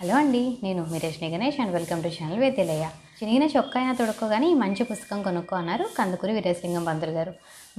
hello అండి నేను మిరేష్ నిగనేష్ అండ్ వెల్కమ్ టు ఛానల్ వేతిలయ్య చినిగిన చొక్క అయినా తొడుక్కోగానే మంచి పుస్తకం కొనుక్కో అన్నారు కందుకూరి వీరేశలింగం పంతులు గారు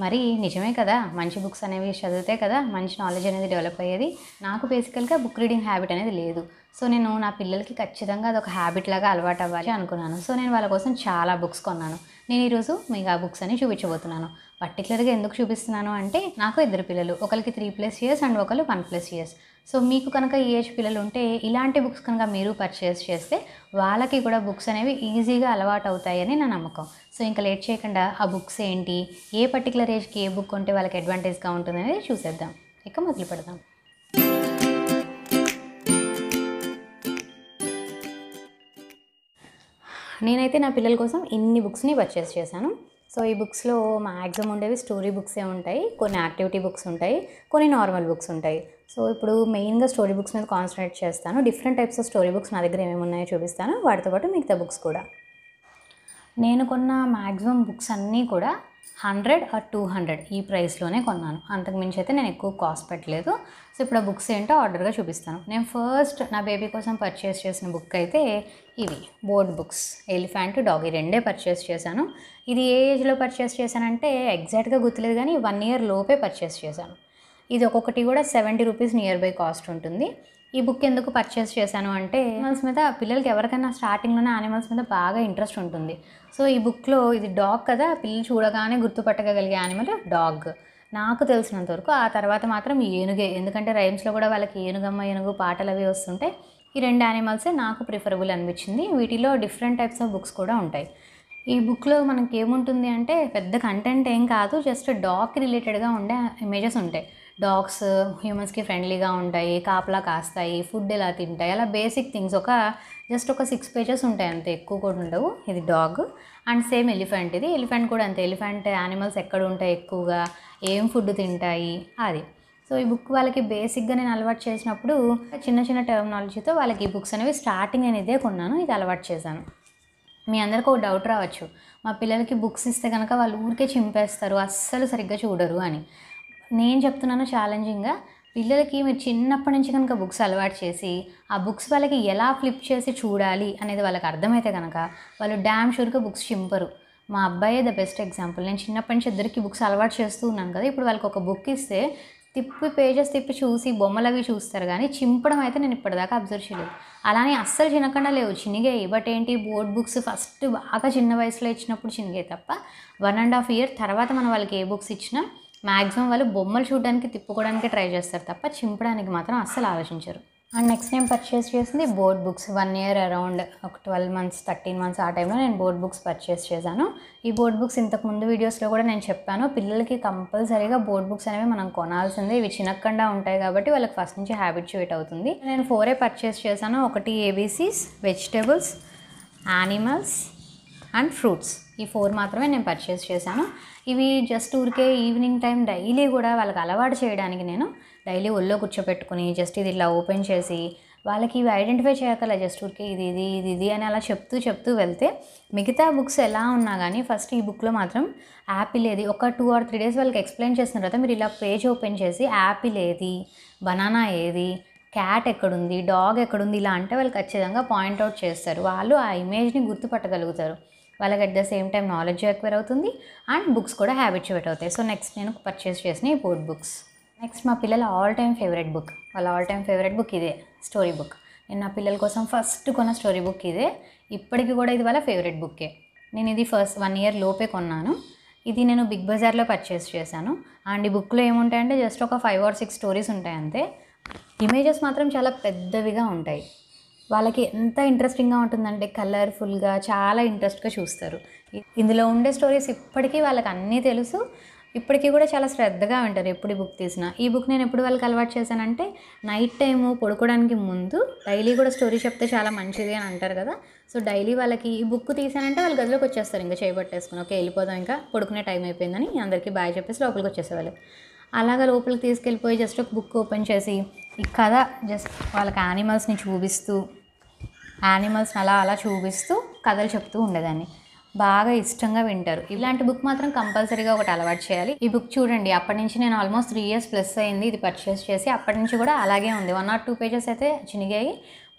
మరి నిజమే కదా మంచి బుక్స్ అనేవి చదివితే కదా మంచి నాలెడ్జ్ అనేది డెవలప్ అయ్యేది నాకు బేసికల్గా బుక్ రీడింగ్ హ్యాబిట్ అనేది లేదు సో నేను నా పిల్లలకి ఖచ్చితంగా అదొక హ్యాబిట్ లాగా అలవాటు అవ్వాలి అనుకున్నాను సో నేను వాళ్ళ కోసం చాలా బుక్స్ కొన్నాను నేను ఈరోజు మీకు ఆ బుక్స్ అని చూపించబోతున్నాను పర్టికులర్గా ఎందుకు చూపిస్తున్నాను అంటే నాకు ఇద్దరు పిల్లలు ఒకరికి త్రీ ప్లస్ ఇయర్స్ అండ్ ఒకరు వన్ ప్లస్ ఇయర్స్ సో మీకు కనుక ఈ ఏజ్ పిల్లలు ఉంటే ఇలాంటి బుక్స్ కనుక మీరు పర్చేస్ చేస్తే వాళ్ళకి కూడా బుక్స్ అనేవి ఈజీగా అలవాటు అవుతాయని నా నమ్మకం సో ఇంకా లేట్ చేయకుండా ఆ బుక్స్ ఏంటి ఏ పర్టికులర్ ఏజ్కి ఏ బుక్ ఉంటే వాళ్ళకి అడ్వాంటేజ్గా ఉంటుందనేది చూసేద్దాం ఇక మొదలు పెడదాం నేనైతే నా పిల్లల కోసం ఇన్ని బుక్స్ని పర్చేస్ చేశాను సో ఈ బుక్స్లో మ్యాక్సిమం ఉండేవి స్టోరీ బుక్సే ఉంటాయి కొన్ని యాక్టివిటీ బుక్స్ ఉంటాయి కొన్ని నార్మల్ బుక్స్ ఉంటాయి సో ఇప్పుడు మెయిన్గా స్టోరీ బుక్స్ మీద కాన్సన్ట్రేట్ చేస్తాను different types of story books నా దగ్గర ఏమేమి ఉన్నాయో చూపిస్తాను వాటితో పాటు మిగతా బుక్స్ కూడా నేను కొన్న మ్యాక్సిమం బుక్స్ అన్నీ కూడా హండ్రెడ్ ఆర్ టూ హండ్రెడ్ ఈ ప్రైస్లోనే కొన్నాను అంతకుమించి అయితే నేను ఎక్కువ కాస్ట్ పెట్టలేదు సో ఇప్పుడు ఆ బుక్స్ ఏంటో ఆర్డర్గా చూపిస్తాను నేను ఫస్ట్ నా బేబీ కోసం పర్చేస్ చేసిన బుక్ అయితే ఇవి బోర్డ్ బుక్స్ ఎలిఫెంట్ డాగ్ ఈ రెండే పర్చేస్ చేశాను ఇది ఏ ఏజ్లో పర్చేస్ చేశానంటే ఎగ్జాక్ట్గా గుర్తులేదు కానీ వన్ ఇయర్ లోపే పర్చేస్ చేశాను ఇది ఒక్కొక్కటి కూడా seventy rupees nearby cost ఉంటుంది ఈ బుక్ ఎందుకు పర్చేస్ చేశాను అంటే యానిమల్స్ మీద పిల్లలకి ఎవరికైనా స్టార్టింగ్లోనే యానిమల్స్ మీద బాగా ఇంట్రెస్ట్ ఉంటుంది సో ఈ బుక్లో ఇది డాగ్ కదా పిల్లలు చూడగానే గుర్తుపట్టగలిగే యానిమల్ డాగ్ నాకు తెలిసినంత వరకు ఆ తర్వాత మాత్రం ఏనుగే ఎందుకంటే రైమ్స్లో కూడా వాళ్ళకి ఏనుగమ్మ ఏనుగు పాటలు అవి వస్తుంటాయి ఈ రెండు యానిమల్సే నాకు ప్రిఫరబుల్ అనిపించింది వీటిలో డిఫరెంట్ టైప్స్ ఆఫ్ బుక్స్ కూడా ఉంటాయి ఈ బుక్లో మనకి ఏముంటుంది అంటే పెద్ద కంటెంట్ ఏం కాదు జస్ట్ డాగ్ రిలేటెడ్గా ఉండే ఇమేజెస్ ఉంటాయి డాగ్స్ హ్యూమన్స్కి ఫ్రెండ్లీగా ఉంటాయి కాపలా కాస్తాయి ఫుడ్ ఎలా తింటాయి అలా బేసిక్ థింగ్స్ ఒక జస్ట్ ఒక సిక్స్ పేజెస్ ఉంటాయి అంతే ఎక్కువ కూడా ఉండవు ఇది డాగ్ అండ్ సేమ్ ఎలిఫెంట్ ఇది ఎలిఫెంట్ కూడా అంతే ఎలిఫెంట్ యానిమల్స్ ఎక్కడ ఉంటాయి ఎక్కువగా ఏం ఫుడ్ తింటాయి అది సో ఈ బుక్ వాళ్ళకి బేసిక్గా నేను అలవాటు చేసినప్పుడు చిన్న చిన్న టెర్మినాలజీతో వాళ్ళకి ఈ బుక్స్ అనేవి స్టార్టింగ్ నేను ఇదే కొన్నాను ఇది అలవాటు చేశాను మీ అందరికీ ఒక డౌట్ రావచ్చు మా పిల్లలకి బుక్స్ ఇస్తే కనుక వాళ్ళు ఊరికే చింపేస్తారు అస్సలు సరిగ్గా చూడరు అని నేను చెప్తున్నాను ఛాలెంజింగ్గా పిల్లలకి మీరు చిన్నప్పటి నుంచి కనుక బుక్స్ అలవాటు చేసి ఆ బుక్స్ వాళ్ళకి ఎలా ఫ్లిప్ చేసి చూడాలి అనేది వాళ్ళకి అర్థమైతే కనుక వాళ్ళు డ్యామ్ షూర్గా బుక్స్ చింపరు మా అబ్బాయే ద బెస్ట్ ఎగ్జాంపుల్ నేను చిన్నప్పటి నుంచి ఇద్దరికి బుక్స్ అలవాటు చేస్తూ ఉన్నాను కదా ఇప్పుడు వాళ్ళకి ఒక బుక్ ఇస్తే తిప్పి పేజెస్ తిప్పి చూసి బొమ్మలు అవి చూస్తారు కానీ చింపడం అయితే నేను ఇప్పటిదాకా అబ్జర్వ్ చేయలేదు అలానే అస్సలు చినకుండా లేవు చినిగాయి బట్ ఏంటి బోర్డ్ బుక్స్ ఫస్ట్ బాగా చిన్న వయసులో ఇచ్చినప్పుడు చినిగాయి తప్ప వన్ అండ్ హాఫ్ ఇయర్ తర్వాత మనం వాళ్ళకి ఏ బుక్స్ ఇచ్చినా మ్యాక్సిమం వాళ్ళు బొమ్మలు చూడడానికి తిప్పుకోవడానికి ట్రై చేస్తారు తప్ప చింపడానికి మాత్రం అస్సలు ఆలోచించరు అండ్ నెక్స్ట్ నేను పర్చేస్ చేసింది board books one year around ఒక ట్వెల్వ్ మంత్స్ థర్టీన్ మంత్స్ ఆ టైంలో నేను బోర్డ్ బుక్స్ పర్చేస్ చేశాను ఈ బోర్డ్ బుక్స్ ఇంతకు ముందు వీడియోస్లో కూడా నేను చెప్పాను పిల్లలకి కంపల్సరీగా బోర్డ్ బుక్స్ అనేవి మనం కొనాల్సిందే ఇవి చినక్కండా ఉంటాయి కాబట్టి వాళ్ళకి ఫస్ట్ నుంచి హ్యాబిట్ షూట్ అవుతుంది నేను ఫోరే పర్చేస్ చేశాను ఒకటి ABCs vegetables animals and fruits ఈ ఫోర్ మాత్రమే నేను పర్చేస్ చేశాను ఇవి జస్ట్ ఊరికే ఈవినింగ్ టైం డైలీ కూడా వాళ్ళకి అలవాటు చేయడానికి నేను డైలీ ఒళ్ళో కూర్చోపెట్టుకుని జస్ట్ ఇది ఇలా ఓపెన్ చేసి వాళ్ళకి ఇవి ఐడెంటిఫై చేయగల జస్ట్ ఊరికే ఇది ఇది ఇది ఇది అని అలా చెప్తూ చెప్తూ వెళ్తే మిగతా బుక్స్ ఎలా ఉన్నా కానీ ఫస్ట్ ఈ బుక్లో మాత్రం యాపిల్ ఏది ఒక టూ ఆర్ త్రీ డేస్ వాళ్ళకి ఎక్స్ప్లెయిన్ చేసిన తర్వాత మీరు ఇలా పేజ్ ఓపెన్ చేసి యాపిల్ ఏది బనానా ఏది క్యాట్ ఎక్కడుంది డాగ్ ఎక్కడుంది ఇలా అంటే వాళ్ళు ఖచ్చితంగా పాయింట్అవుట్ చేస్తారు వాళ్ళు ఆ ఇమేజ్ని గుర్తుపట్టగలుగుతారు వాళ్ళకి at the same time knowledge acquire అవుతుంది అండ్ బుక్స్ కూడా హ్యాబిట్యువేట్ అవుతాయి సో నెక్స్ట్ నేను పర్చేస్ చేసిన ఈ బోర్డ్ బుక్స్ నెక్స్ట్ మా పిల్లల ఆల్ టైమ్ ఫేవరెట్ బుక్ వాళ్ళ ఆల్ టైమ్ ఫేవరెట్ బుక్ ఇదే స్టోరీ బుక్ నేను నా పిల్లల కోసం ఫస్ట్ కొన్న స్టోరీ బుక్ ఇదే ఇప్పటికి కూడా ఇది వాళ్ళ ఫేవరెట్ బుక్కే నేను ఇది ఫస్ట్ వన్ ఇయర్ లోపే కొన్నాను ఇది నేను బిగ్ బజార్లో పర్చేస్ చేశాను అండ్ ఈ బుక్లో ఏముంటాయంటే జస్ట్ ఒక ఫైవ్ ఆర్ సిక్స్ స్టోరీస్ ఉంటాయి అంతే ఇమేజెస్ మాత్రం చాలా పెద్దవిగా ఉంటాయి వాళ్ళకి ఎంత ఇంట్రెస్టింగ్గా ఉంటుందంటే కలర్ఫుల్గా చాలా ఇంట్రెస్ట్గా చూస్తారు ఇందులో ఉండే స్టోరీస్ ఇప్పటికీ వాళ్ళకి అన్నీ తెలుసు ఇప్పటికీ కూడా చాలా శ్రద్ధగా ఉంటారు ఎప్పుడు ఈ బుక్ తీసినా ఈ బుక్ నేను ఎప్పుడు వాళ్ళకి అలవాటు చేశానంటే నైట్ టైము పడుకోవడానికి ముందు డైలీ కూడా స్టోరీ చెప్తే చాలా మంచిది అని అంటారు కదా సో డైలీ వాళ్ళకి ఈ బుక్ తీసానంటే వాళ్ళు గదిలోకి వచ్చేస్తారు ఇంకా చేపట్టేసుకుని ఓకే వెళ్ళిపోదాం ఇంకా పడుకునే టైం అయిపోయిందని అందరికీ బాయ్ చెప్పేసి లోపలికి వచ్చేసేవాళ్ళు అలాగ లోపలికి తీసుకెళ్ళిపోయి జస్ట్ ఒక బుక్ ఓపెన్ చేసి ఈ కథ జస్ట్ వాళ్ళకి యానిమల్స్ని చూపిస్తూ యానిమల్స్ని అలా అలా చూపిస్తూ కథలు చెప్తూ ఉండేదాన్ని బాగా ఇష్టంగా వింటారు ఇలాంటి బుక్ మాత్రం కంపల్సరీగా ఒకటి అలవాటు చేయాలి ఈ బుక్ చూడండి అప్పటి నుంచి నేను ఆల్మోస్ట్ త్రీ ఇయర్స్ ప్లస్ అయింది ఇది పర్చేస్ చేసి అప్పటి నుంచి కూడా అలాగే ఉంది వన్ ఆర్ టూ పేజెస్ అయితే చినిగాయి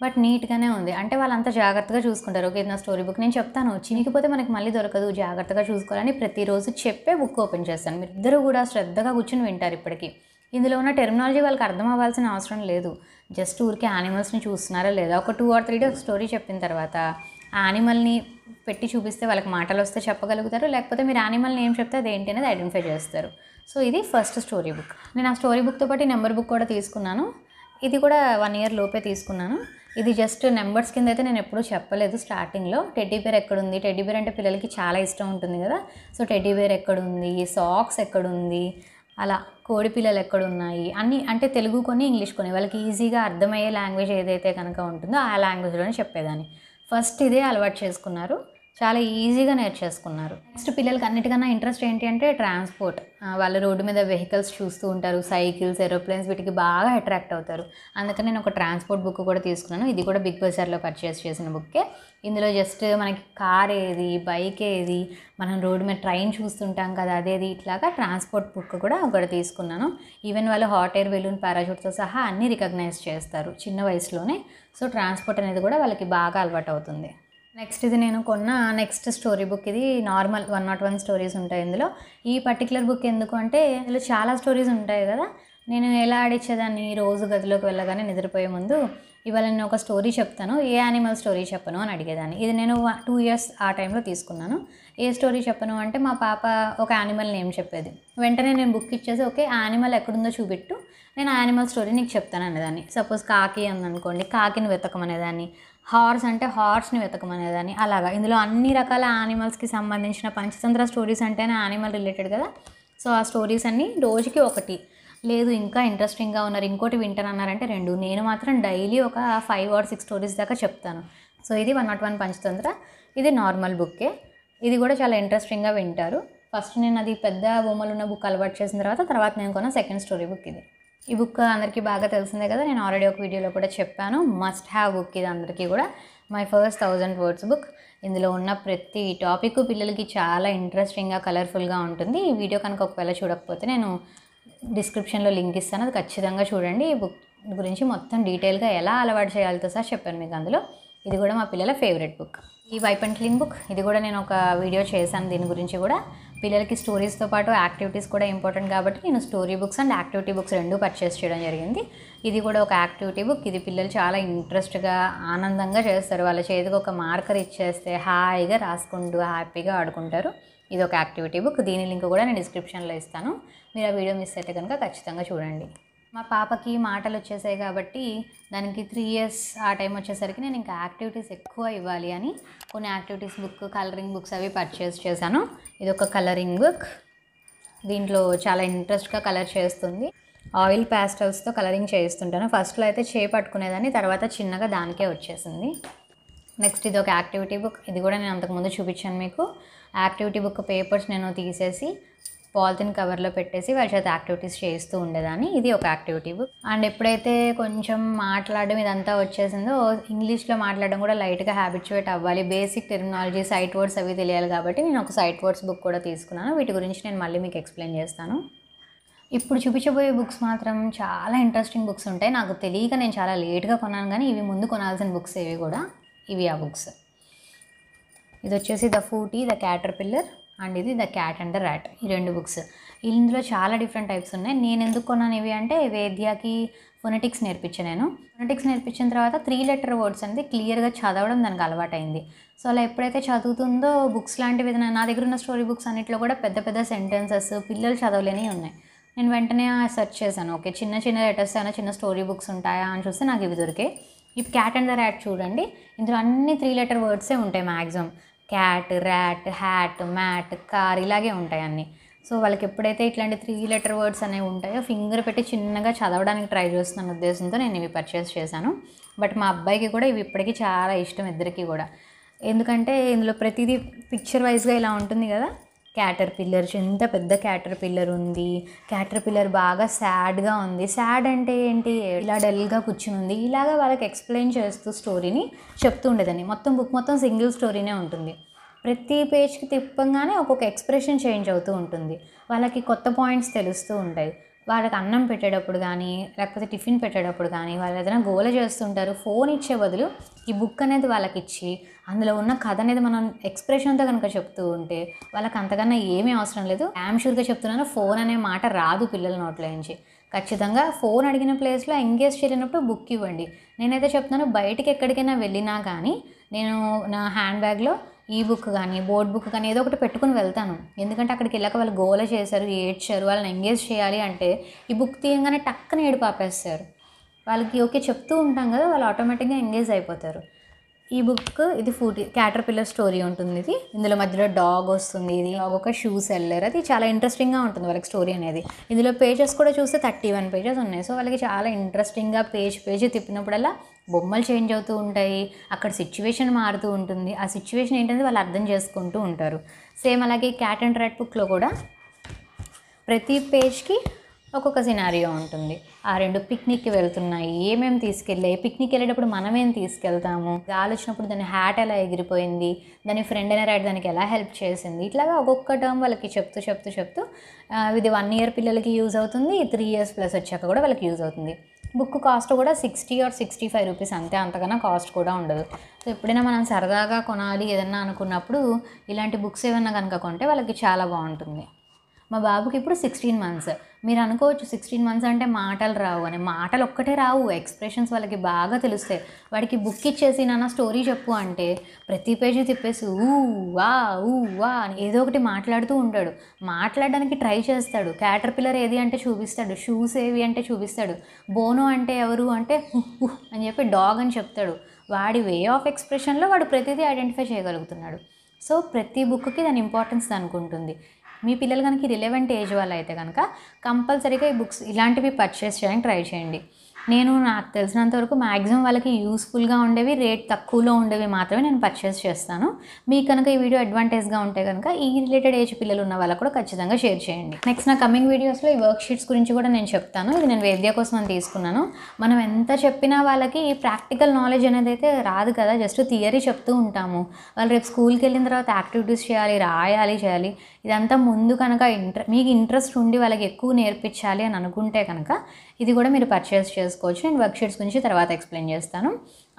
బట్ నీట్గానే ఉంది అంటే వాళ్ళంతా జాగ్రత్తగా చూసుకుంటారు ఓకే నా స్టోరీ బుక్ నేను చెప్తాను చినిగిపోతే మనకి మళ్ళీ దొరకదు జాగ్రత్తగా చూసుకోవాలని ప్రతిరోజు చెప్పే బుక్ ఓపెన్ చేస్తాను మీరు ఇద్దరు కూడా శ్రద్ధగా కూర్చుని వింటారు ఇప్పటికీ ఇందులో ఉన్న టెర్మినాలజీ వాళ్ళకి అర్థం అవ్వాల్సిన అవసరం లేదు జస్ట్ ఊరికే యానిమల్స్ని చూస్తున్నారా లేదా ఒక two or three days story చెప్పిన తర్వాత యానిమల్ని పెట్టి చూపిస్తే వాళ్ళకి మాటలు వస్తే చెప్పగలుగుతారు లేకపోతే మీరు యానిమల్ని ఏం చెప్తే అదేంటి అనేది ఐడెంటిఫై చేస్తారు సో ఇది ఫస్ట్ స్టోరీ బుక్ నేను ఆ స్టోరీ బుక్తో పాటు నెంబర్ బుక్ కూడా తీసుకున్నాను ఇది కూడా వన్ ఇయర్ లోపే తీసుకున్నాను ఇది జస్ట్ నెంబర్స్ కింద అయితే నేను ఎప్పుడూ చెప్పలేదు స్టార్టింగ్లో టెడ్డీ బేర్ ఎక్కడుంది టెడ్డీ బేర్ అంటే పిల్లలకి చాలా ఇష్టం ఉంటుంది కదా సో టెడ్డీ బేర్ ఎక్కడుంది సాక్స్ ఎక్కడుంది అలా కోడి పిల్లలు ఎక్కడున్నాయి అన్ని అంటే తెలుగు కొన్ని ఇంగ్లీష్ కొన్ని వాళ్ళకి ఈజీగా అర్థమయ్యే లాంగ్వేజ్ ఏదైతే కనుక ఉంటుందో ఆ లాంగ్వేజ్లోనే చెప్పేదాన్ని ఫస్ట్ ఇదే అలవాటు చేసుకున్నారు చాలా ఈజీగా నేర్చేసుకున్నారు నెక్స్ట్ పిల్లలకి అన్నిటికన్నా ఇంట్రెస్ట్ ఏంటి అంటే ట్రాన్స్పోర్ట్ వాళ్ళ రోడ్డు మీద వెహికల్స్ చూస్తూ ఉంటారు సైకిల్స్ ఏరోప్లేన్స్ వీటికి బాగా అట్రాక్ట్ అవుతారు అందుకని నేను ఒక ట్రాన్స్పోర్ట్ బుక్ కూడా తీసుకున్నాను ఇది కూడా బిగ్ బజార్లో పర్చేస్ చేసిన బుక్కే ఇందులో జస్ట్ మనకి కార్ ఏది బైక్ ఏది మనం రోడ్డు మీద ట్రైన్ చూస్తుంటాం కదా అదేది ఇట్లాగా ట్రాన్స్పోర్ట్ బుక్ కూడా ఒకటి తీసుకున్నాను ఈవెన్ వాళ్ళు హాట్ ఎయిర్ బెలూన్ పారాషూట్తో సహా అన్నీ రికగ్నైజ్ చేస్తారు చిన్న వయసులోనే సో ట్రాన్స్పోర్ట్ అనేది కూడా వాళ్ళకి బాగా అలవాటు అవుతుంది నెక్స్ట్ ఇది నేను కొన్న నెక్స్ట్ స్టోరీ బుక్ ఇది normal one not one stories ఉంటాయి ఇందులో ఈ పర్టికులర్ బుక్ ఎందుకు అంటే ఇందులో చాలా స్టోరీస్ ఉంటాయి కదా నేను ఎలా ఆడిచ్చేదాన్ని రోజు గదిలోకి వెళ్ళగానే నిద్రపోయే ముందు ఇవాళ నేను ఒక స్టోరీ చెప్తాను ఏ యానిమల్ స్టోరీ చెప్పను అని అడిగేదాన్ని ఇది నేను టూ ఇయర్స్ ఆ టైంలో తీసుకున్నాను ఏ స్టోరీ చెప్పను అంటే మా పాప ఒక యానిమల్ నేమ్ చెప్పేది వెంటనే నేను బుక్ ఇచ్చేసి ఓకే యానిమల్ ఎక్కడుందో చూపెట్టు నేను యానిమల్ స్టోరీ నీకు చెప్తాను అనేదాన్ని సపోజ్ కాకి అందనుకోండి కాకిని వెతకమనేదాన్ని హార్స్ అంటే హార్స్ని వెతకమనేదాన్ని అలాగా ఇందులో అన్ని రకాల యానిమల్స్కి సంబంధించిన పంచతంత్ర స్టోరీస్ అంటేనే యానిమల్ రిలేటెడ్ కదా సో ఆ స్టోరీస్ అన్నీ రోజుకి ఒకటి లేదు ఇంకా ఇంట్రెస్టింగ్గా ఉన్నారు ఇంకోటి వింటానన్నారంటే రెండు నేను మాత్రం డైలీ ఒక ఫైవ్ ఆర్ సిక్స్ స్టోరీస్ దాకా చెప్తాను సో ఇది వన్ నాట్ వన్ పంచతంత్ర ఇది నార్మల్ బుక్కే ఇది కూడా చాలా ఇంట్రెస్టింగ్గా వింటారు ఫస్ట్ నేను అది పెద్ద బొమ్మలు ఉన్న బుక్ అలవాటు చేసిన తర్వాత తర్వాత నేను కొన్న సెకండ్ స్టోరీ బుక్ ఇది ఈ బుక్ అందరికీ బాగా తెలిసిందే కదా నేను ఆల్రెడీ ఒక వీడియోలో కూడా చెప్పాను మస్ట్ హ్యావ్ బుక్ ఇది అందరికీ కూడా my first thousand words book ఇందులో ఉన్న ప్రతి టాపిక్ పిల్లలకి చాలా ఇంట్రెస్టింగ్గా కలర్ఫుల్గా ఉంటుంది ఈ వీడియో కనుక ఒకవేళ చూడకపోతే నేను డిస్క్రిప్షన్లో లింక్ ఇస్తాను అది ఖచ్చితంగా చూడండి ఈ బుక్ గురించి మొత్తం డీటెయిల్గా ఎలా అలవాటు చేయాలి సార్ చెప్పాను మీకు అందులో ఇది కూడా మా పిల్లల ఫేవరెట్ బుక్ ఈ వైప్ బుక్ ఇది కూడా నేను ఒక వీడియో చేశాను దీని గురించి కూడా పిల్లలకి స్టోరీస్తో పాటు యాక్టివిటీస్ కూడా ఇంపార్టెంట్ కాబట్టి నేను story books and activity books రెండు పర్చేస్ చేయడం జరిగింది ఇది కూడా ఒక యాక్టివిటీ బుక్ ఇది పిల్లలు చాలా ఇంట్రెస్ట్గా ఆనందంగా చేస్తారు వాళ్ళ చేతికి ఒక మార్కర్ ఇచ్చేస్తే హాయిగా రాసుకుంటూ హ్యాపీగా ఆడుకుంటారు ఇది ఒక యాక్టివిటీ బుక్ దీని లింక్ కూడా నేను డిస్క్రిప్షన్లో ఇస్తాను మీరు ఆ వీడియో మిస్ అయితే కనుక ఖచ్చితంగా చూడండి మా పాపకి మాటలు వచ్చేసాయి కాబట్టి దానికి త్రీ ఇయర్స్ ఆ టైం వచ్చేసరికి నేను ఇంకా యాక్టివిటీస్ ఎక్కువ ఇవ్వాలి అని కొన్ని యాక్టివిటీస్ బుక్ కలరింగ్ బుక్స్ అవి పర్చేస్ చేశాను ఇది ఒక కలరింగ్ బుక్ దీంట్లో చాలా ఇంట్రెస్ట్గా కలర్ చేస్తుంది ఆయిల్ ప్యాస్టల్స్తో కలరింగ్ చేస్తుంటాను ఫస్ట్లో అయితే చేపట్టుకునేదాన్ని తర్వాత చిన్నగా దానికే వచ్చేసింది నెక్స్ట్ ఇది ఒక యాక్టివిటీ బుక్ ఇది కూడా నేను అంతకుముందు చూపించాను మీకు యాక్టివిటీ బుక్ పేపర్స్ నేను తీసేసి పాలిథిన్ కవర్లో పెట్టేసి వాళ్ళ చేత యాక్టివిటీస్ చేస్తూ ఉండేదాన్ని ఇది ఒక యాక్టివిటీ బుక్ అండ్ ఎప్పుడైతే కొంచెం మాట్లాడడం ఇదంతా వచ్చేసిందో ఇంగ్లీష్లో మాట్లాడడం కూడా లైట్గా హ్యాబిచువేట్ అవ్వాలి బేసిక్ టెర్మినాలజీ సైట్ వర్డ్స్ అవి తెలియాలి కాబట్టి నేను ఒక సైట్ వర్డ్స్ బుక్ కూడా తీసుకున్నాను వీటి గురించి నేను మళ్ళీ మీకు ఎక్స్ప్లెయిన్ చేస్తాను ఇప్పుడు చూపించబోయే బుక్స్ మాత్రం చాలా ఇంట్రెస్టింగ్ బుక్స్ ఉంటాయి నాకు తెలియక నేను చాలా లేట్గా కొన్నాను కానీ ఇవి ముందు కొనాల్సిన బుక్స్ ఇవి కూడా ఇవి ఆ బుక్స్ ఇది వచ్చేసి the footy the caterpillar and ఇది the cat and the rat ఈ రెండు బుక్స్ ఇందులో చాలా డిఫరెంట్ టైప్స్ ఉన్నాయి నేను ఎందుకు కొన్నాను ఇవి అంటే వేద్యాకి ఫొనెటిక్స్ నేర్పించాను నేను ఫొనెటిక్స్ నేర్పించిన తర్వాత త్రీ లెటర్ వర్డ్స్ అనేది క్లియర్గా చదవడం దానికి అలవాటైంది సో అలా ఎప్పుడైతే చదువుతుందో బుక్స్ లాంటివి నా దగ్గర ఉన్న స్టోరీ బుక్స్ అన్నింటిలో కూడా పెద్ద పెద్ద సెంటెన్సెస్ పిల్లలు చదవలేని ఉన్నాయి నేను వెంటనే సెర్చ్ చేశాను ఓకే చిన్న చిన్న లెటర్స్ అయినా చిన్న స్టోరీ బుక్స్ ఉంటాయా అని చూస్తే నాకు ఇవి దొరికాయి ఇప్పుడు క్యాట్ అండ్ ద ర్యాట్ చూడండి ఇందులో అన్ని త్రీ లెటర్ వర్డ్సే ఉంటాయి maximum cat rat hat mat car ఇలాగే ఉంటాయి అన్నీ సో వాళ్ళకి ఎప్పుడైతే ఇట్లాంటి త్రీ లెటర్ వర్డ్స్ అనేవి ఉంటాయో ఫింగర్ పెట్టి చిన్నగా చదవడానికి ట్రై చేస్తున్న ఉద్దేశంతో నేను ఇవి పర్చేస్ చేశాను బట్ మా అబ్బాయికి కూడా ఇవి ఇప్పటికీ చాలా ఇష్టం ఇద్దరికి కూడా ఎందుకంటే ఇందులో ప్రతిదీ పిక్చర్ వైజ్గా ఇలా ఉంటుంది కదా క్యాటర్ పిల్లర్ ఎంత పెద్ద క్యాటర్ పిల్లర్ ఉంది క్యాటర్ పిల్లర్ బాగా సాడ్గా ఉంది సాడ్ అంటే ఏంటి ఇలా డల్గా ఉంది ఇలాగా వాళ్ళకి ఎక్స్ప్లెయిన్ చేస్తూ స్టోరీని చెప్తూ ఉండేదని మొత్తం బుక్ మొత్తం సింగిల్ స్టోరీనే ఉంటుంది ప్రతి పేజ్కి తిప్పంగానే ఒక్కొక్క ఎక్స్ప్రెషన్ చేంజ్ అవుతూ ఉంటుంది వాళ్ళకి కొత్త పాయింట్స్ తెలుస్తూ ఉంటాయి వాళ్ళకి అన్నం పెట్టేటప్పుడు కానీ లేకపోతే టిఫిన్ పెట్టేటప్పుడు కానీ వాళ్ళు ఏదైనా గోల చేస్తుంటారు ఫోన్ ఇచ్చే బదులు ఈ బుక్ అనేది వాళ్ళకి ఇచ్చి అందులో ఉన్న కథ అనేది మనం ఎక్స్ప్రెషన్తో కనుక చెప్తూ ఉంటే వాళ్ళకి అంతకన్నా ఏమీ అవసరం లేదు యామ్ షూర్గా చెప్తున్నాను ఫోన్ అనే మాట రాదు పిల్లల నోట్లో నుంచి ఖచ్చితంగా ఫోన్ అడిగిన ప్లేస్లో ఎంగేజ్ చేరినప్పుడు బుక్ ఇవ్వండి నేనైతే చెప్తున్నాను బయటకి ఎక్కడికైనా వెళ్ళినా కానీ నేను నా హ్యాండ్ బ్యాగ్లో ఈ బుక్ కానీ బోర్డ్ బుక్ కానీ ఏదో ఒకటి పెట్టుకుని వెళ్తాను ఎందుకంటే అక్కడికి వెళ్ళాక వాళ్ళు గోల చేశారు ఏడ్చారు వాళ్ళని ఎంగేజ్ చేయాలి అంటే ఈ బుక్ తీయంగానే టక్కన ఏడు పాపేస్తారు వాళ్ళకి ఓకే చెప్తూ ఉంటాం కదా వాళ్ళు ఆటోమేటిక్గా ఎంగేజ్ అయిపోతారు ఈ బుక్ ఇది ఫూటీ క్యాటర్ పిల్లర్ స్టోరీ ఉంటుంది ఇది ఇందులో మధ్యలో డాగ్ వస్తుంది ఇది డాగ్ ఒక షూస్ వెళ్ళారు అది చాలా ఇంట్రెస్టింగ్గా ఉంటుంది వాళ్ళకి స్టోరీ అనేది ఇందులో పేజెస్ కూడా చూస్తే థర్టీ వన్ పేజెస్ ఉన్నాయి సో వాళ్ళకి చాలా ఇంట్రెస్టింగ్గా పేజ్ పేజ్ తిప్పినప్పుడల్లా బొమ్మలు చేంజ్ అవుతూ ఉంటాయి అక్కడ సిచ్యువేషన్ మారుతూ ఉంటుంది ఆ సిచ్యువేషన్ ఏంటంటే వాళ్ళు అర్థం చేసుకుంటూ ఉంటారు సేమ్ అలాగే క్యాట్ అండ్ రెడ్ బుక్లో కూడా ప్రతి పేజ్కి ఒక్కొక్క సినారియో ఉంటుంది ఆ రెండు పిక్నిక్కి వెళ్తున్నాయి ఏమేమి తీసుకెళ్ళాయి పిక్నిక్ వెళ్ళేటప్పుడు మనమేం తీసుకెళ్తాము గాలి వచ్చినప్పుడు దాని హ్యాట్ ఎలా ఎగిరిపోయింది దాని ఫ్రెండ్ అయిన రైడ్ దానికి ఎలా హెల్ప్ చేసింది ఇట్లాగా ఒక్కొక్క టర్మ్ వాళ్ళకి చెప్తూ చెప్తూ చెప్తూ ఇది వన్ ఇయర్ పిల్లలకి యూజ్ అవుతుంది త్రీ ఇయర్స్ ప్లస్ వచ్చాక కూడా వాళ్ళకి యూజ్ అవుతుంది బుక్ కాస్ట్ కూడా sixty or sixty five rupees అంతే అంతకన్నా కాస్ట్ కూడా ఉండదు సో ఎప్పుడైనా మనం సరదాగా కొనాలి ఏదన్నా అనుకున్నప్పుడు ఇలాంటి బుక్స్ ఏమన్నా కనుక కొంటే వాళ్ళకి చాలా బాగుంటుంది మా బాబుకి ఇప్పుడు సిక్స్టీన్ మంత్స్ మీరు అనుకోవచ్చు సిక్స్టీన్ మంత్స్ అంటే మాటలు రావు అని మాటలు ఒక్కటే రావు ఎక్స్ప్రెషన్స్ వాళ్ళకి బాగా తెలుస్తాయి వాడికి బుక్ ఇచ్చేసి నాన్న స్టోరీ చెప్పు అంటే ప్రతి పేజీ తిప్పేసి ఊ వా ఊ వా అని ఏదో ఒకటి మాట్లాడుతూ ఉంటాడు మాట్లాడడానికి ట్రై చేస్తాడు క్యాటర్ పిల్లర్ ఏది అంటే చూపిస్తాడు షూస్ ఏవి అంటే చూపిస్తాడు బోనో అంటే ఎవరు అంటే అని చెప్పి డాగ్ అని చెప్తాడు వాడి వే ఆఫ్ ఎక్స్ప్రెషన్లో వాడు ప్రతిదీ ఐడెంటిఫై చేయగలుగుతున్నాడు సో ప్రతి బుక్కి దాని ఇంపార్టెన్స్ దానికి ఉంటుంది మీ పిల్లలు కనుక రిలెవెంట్ ఏజ్ వాళ్ళు అయితే కనుక కంపల్సరీగా ఈ బుక్స్ ఇలాంటివి పర్చేస్ చేయడానికి ట్రై చేయండి నేను నాకు తెలిసినంత వరకు మ్యాక్సిమం వాళ్ళకి యూస్ఫుల్గా ఉండేవి రేట్ తక్కువలో ఉండేవి మాత్రమే నేను పర్చేస్ చేస్తాను మీకు కనుక ఈ వీడియో అడ్వాంటేజ్గా ఉంటే కనుక ఈ రిలేటెడ్ ఏజ్ పిల్లలు ఉన్న వాళ్ళకు కూడా ఖచ్చితంగా షేర్ చేయండి నెక్స్ట్ నా కమింగ్ వీడియోస్లో ఈ వర్క్ షీట్స్ గురించి కూడా నేను చెప్తాను ఇది నేను వేద్య కోసం అని తీసుకున్నాను మనం ఎంత చెప్పినా వాళ్ళకి ప్రాక్టికల్ నాలెడ్జ్ అనేది అయితే రాదు కదా జస్ట్ థియరీ చెప్తూ ఉంటాము వాళ్ళు రేపు స్కూల్కి వెళ్ళిన తర్వాత యాక్టివిటీస్ చేయాలి రాయాలి చేయాలి ఇదంతా ముందు కనుక ఇంట్రె మీకు ఇంట్రెస్ట్ ఉండి వాళ్ళకి ఎక్కువ నేర్పించాలి అని అనుకుంటే కనుక ఇది కూడా మీరు పర్చేస్ చేస్తారు చేసుకోవచ్చు నేను వర్క్షీట్స్ గురించి తర్వాత ఎక్స్ప్లెయిన్ చేస్తాను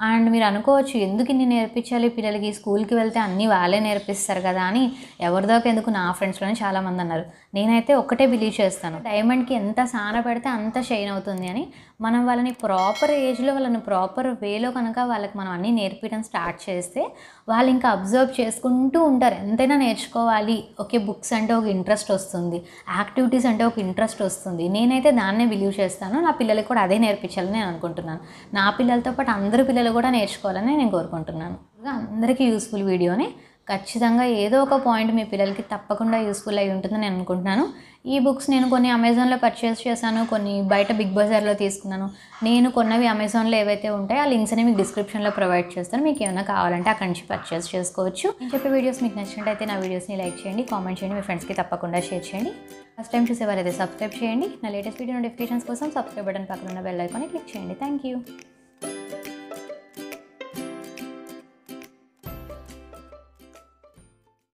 అండ్ మీరు అనుకోవచ్చు ఎందుకు ఇన్ని నేర్పించాలి పిల్లలకి స్కూల్కి వెళ్తే అన్నీ వాళ్ళే నేర్పిస్తారు కదా అని ఎవరిదో ఎందుకు నా ఫ్రెండ్స్లోనే చాలామంది అన్నారు నేనైతే ఒకటే బిలీవ్ చేస్తాను డైమండ్కి ఎంత సాన పెడితే అంత షైన్ అవుతుంది అని మనం వాళ్ళని ప్రాపర్ ఏజ్లో వాళ్ళని ప్రాపర్ వేలో కనుక వాళ్ళకి మనం అన్నీ నేర్పించడం స్టార్ట్ చేస్తే వాళ్ళు ఇంకా అబ్జర్వ్ చేసుకుంటూ ఉంటారు ఎంతైనా నేర్చుకోవాలి ఓకే బుక్స్ అంటే ఒక ఇంట్రెస్ట్ వస్తుంది యాక్టివిటీస్ అంటే ఒక ఇంట్రెస్ట్ వస్తుంది నేనైతే దాన్నే బిలీవ్ చేస్తాను నా పిల్లలకి కూడా అదే నేర్పించాలని నేను అనుకుంటున్నాను నా పిల్లలతో పాటు అందరి పిల్లలు కూడా నేర్చుకోవాలని నేను కోరుకుంటున్నాను అందరికీ యూస్ఫుల్ వీడియోని ఖచ్చితంగా ఏదో ఒక పాయింట్ మీ పిల్లలకి తప్పకుండా యూస్ఫుల్ అయి ఉంటుందని నేను అనుకుంటున్నాను ఈ బుక్స్ నేను కొన్ని అమెజాన్లో పర్చేస్ చేశాను కొన్ని బయట బిగ్ బజార్లో తీసుకున్నాను నేను కొన్నవి అమెజాన్లో ఏవైతే ఉంటాయో ఆ లింక్స్ అనేవి మీకు డిస్క్రిప్షన్లో ప్రొవైడ్ చేస్తాను మీకు ఏమైనా కావాలంటే అక్కడి నుంచి పర్చేస్ చేసుకోవచ్చు చెప్పే వీడియోస్ మీకు నచ్చినట్టయితే నా వీడియోస్ని లైక్ చేయండి కామెంట్ చేయండి మీ ఫ్రెండ్స్కి తప్పకుండా షేర్ చేయండి ఫస్ట్ టైం చూసేవారైతే సబ్స్క్రైబ్ చేయండి నా లేటెస్ట్ వీడియో నోటిఫికేషన్స్ కోసం సబ్స్క్రైబ్ బటన్ పక్కన ఉన్న బెల్ ఐకాన్ని క్లిక్ చేయండి థ్యాంక్ యూ